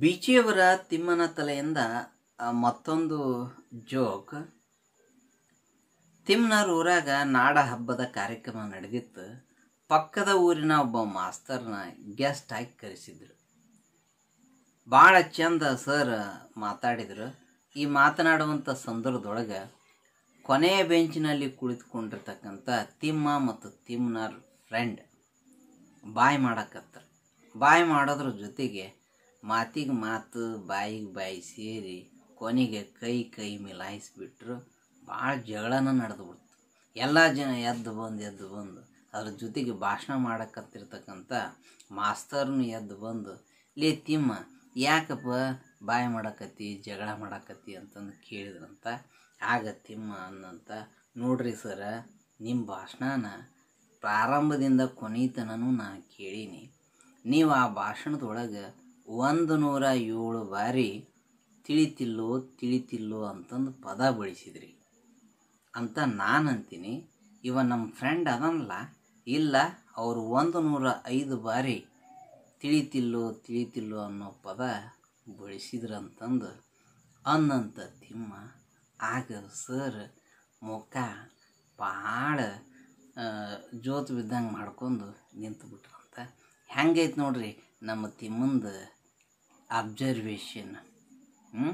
ಬೀಚಿಯವರ ತಿಮ್ಮನ ತಲೆಯಿಂದ ಮತ್ತೊಂದು ಜೋಕ್ ತಿಮ್ಮನವ್ರ ಊರಾಗ ನಾಡ ಹಬ್ಬದ ಕಾರ್ಯಕ್ರಮ ನಡೆದಿತ್ತು ಪಕ್ಕದ ಊರಿನ ಒಬ್ಬ ಮಾಸ್ತರ್ನ ಗೆಸ್ಟ್ ಆಗಿ ಕರೆಸಿದ್ರು ಭಾಳ ಚಂದ ಸರ್ ಮಾತಾಡಿದರು ಈ ಮಾತನಾಡುವಂಥ ಸಂದರ್ಭದೊಳಗೆ ಕೊನೆಯ ಬೆಂಚಿನಲ್ಲಿ ಕುಳಿತುಕೊಂಡಿರ್ತಕ್ಕಂಥ ತಿಮ್ಮ ಮತ್ತು ತಿಮ್ಮನರ್ ಫ್ರೆಂಡ್ ಬಾಯಿ ಮಾಡಕತ್ತಾರೆ ಬಾಯಿ ಮಾಡೋದ್ರ ಜೊತೆಗೆ ಮಾತಿಗೆ ಮಾತು ಬಾಯಿಗೆ ಬಾಯಿ ಸೇರಿ ಕೊನೆಗೆ ಕೈ ಕೈ ಮಿಲಾಯಿಸಿಬಿಟ್ರು ಭಾಳ ಜಗಳನ ನಡೆದು ಬಿಡ್ತು ಎಲ್ಲ ಜನ ಎದ್ದು ಬಂದು ಎದ್ದು ಬಂದು ಅದ್ರ ಜೊತೆಗೆ ಭಾಷಣ ಮಾಡಕತ್ತಿರ್ತಕ್ಕಂಥ ಮಾಸ್ತರ್ನು ಎದ್ದು ಬಂದು ಲೇ ತಿಮ್ಮ ಯಾಕಪ್ಪ ಬಾಯಿ ಮಾಡಕತ್ತಿ ಜಗಳ ಮಾಡಕತ್ತಿ ಅಂತಂದು ಕೇಳಿದ್ರಂತ ಆಗ ತಿಮ್ಮ ಅನ್ನಂತ ನೋಡ್ರಿ ಸರ ನಿಮ್ಮ ಭಾಷಣನ ಪ್ರಾರಂಭದಿಂದ ಕೊನೆತನೂ ನಾನು ಕೇಳೀನಿ ನೀವು ಆ ಭಾಷಣದೊಳಗೆ ಒಂದು ನೂರ ಏಳು ಬಾರಿ ತಿಳಿತಿಲ್ಲೋ ತಿಳಿತಿಲ್ಲೋ ಅಂತಂದು ಪದ ಬಳಸಿದ್ರಿ ಅಂತ ನಾನು ಅಂತೀನಿ ಇವ ನಮ್ಮ ಫ್ರೆಂಡ್ ಅದನ್ನಲ್ಲ ಇಲ್ಲ ಅವರು ಒಂದು ನೂರ ಐದು ಬಾರಿ ತಿಳಿತಿಲ್ಲೋ ತಿಳಿತಿಲ್ಲೋ ಅನ್ನೋ ಪದ ಬಳಸಿದ್ರಂತಂದು ಅನ್ನಂತ ತಿಮ್ಮ ಆಗ ಸರ್ ಮುಖ ಭಾಳ ಜೋತು ಬಿದ್ದಂಗೆ ಮಾಡ್ಕೊಂಡು ಬಿಟ್ರಂತ ಹೆಂಗೈತೆ ನೋಡ್ರಿ ನಮ್ಮ ತಿಮ್ಮಂದು ಅಬ್ಸರ್ವೇಷನ್ ಹ್ಞೂ